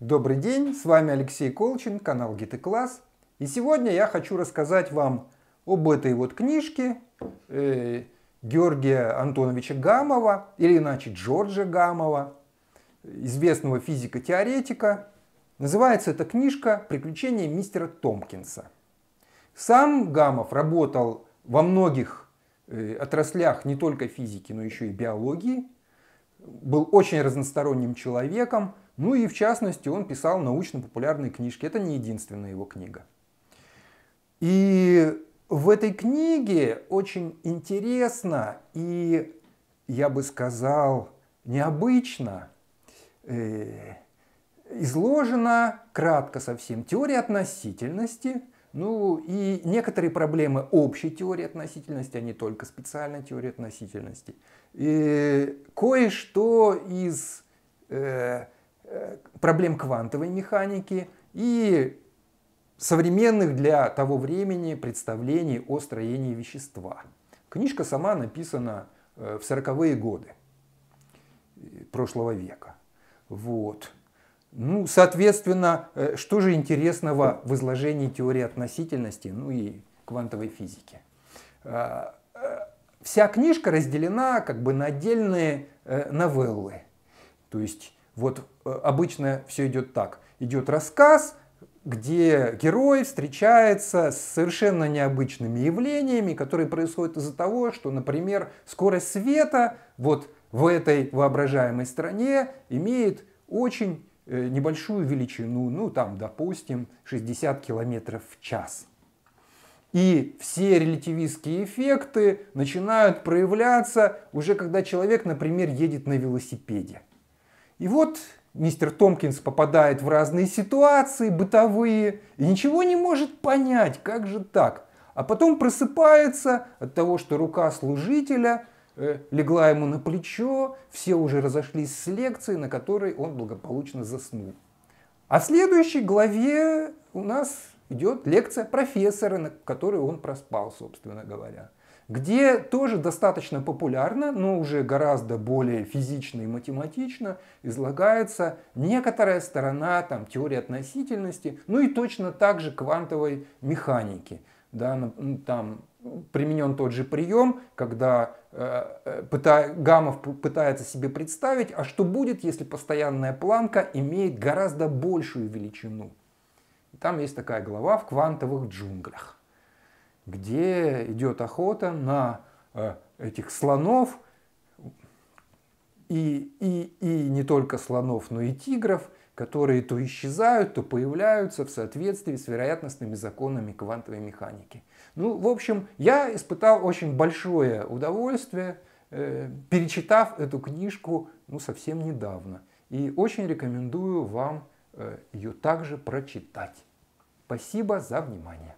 Добрый день, с вами Алексей Колчин, канал Гиты Класс. И сегодня я хочу рассказать вам об этой вот книжке э, Георгия Антоновича Гамова, или иначе Джорджа Гамова, известного физико-теоретика. Называется эта книжка «Приключения мистера Томпкинса». Сам Гамов работал во многих э, отраслях не только физики, но еще и биологии. Был очень разносторонним человеком – ну и в частности он писал научно-популярные книжки. Это не единственная его книга. И в этой книге очень интересно и, я бы сказал, необычно э, изложена кратко совсем теория относительности, ну и некоторые проблемы общей теории относительности, а не только специальной теории относительности. И э, кое-что из э, Э, проблем квантовой механики и современных для того времени представлений о строении вещества. Книжка сама написана э, в 40-е годы э, прошлого века. Вот. Ну, соответственно, что же интересного в изложении теории относительности, ну и квантовой физики? Вся книжка разделена как бы на отдельные новеллы. То есть вот э, обычно все идет так. Идет рассказ, где герой встречается с совершенно необычными явлениями, которые происходят из-за того, что, например, скорость света вот в этой воображаемой стране имеет очень э, небольшую величину, ну там, допустим, 60 километров в час. И все релятивистские эффекты начинают проявляться уже когда человек, например, едет на велосипеде. И вот мистер Томпкинс попадает в разные ситуации бытовые и ничего не может понять, как же так. А потом просыпается от того, что рука служителя э, легла ему на плечо, все уже разошлись с лекции, на которой он благополучно заснул. А в следующей главе у нас идет лекция профессора, на которую он проспал, собственно говоря где тоже достаточно популярно, но уже гораздо более физично и математично излагается некоторая сторона там, теории относительности, ну и точно так же квантовой механики. Да, там применен тот же прием, когда э, э пыта, Гамов пытается себе представить, а что будет, если постоянная планка имеет гораздо большую величину. Там есть такая глава в квантовых джунглях где идет охота на э, этих слонов, и, и, и не только слонов, но и тигров, которые то исчезают, то появляются в соответствии с вероятностными законами квантовой механики. Ну, в общем, я испытал очень большое удовольствие, э, перечитав эту книжку ну, совсем недавно. И очень рекомендую вам э, ее также прочитать. Спасибо за внимание.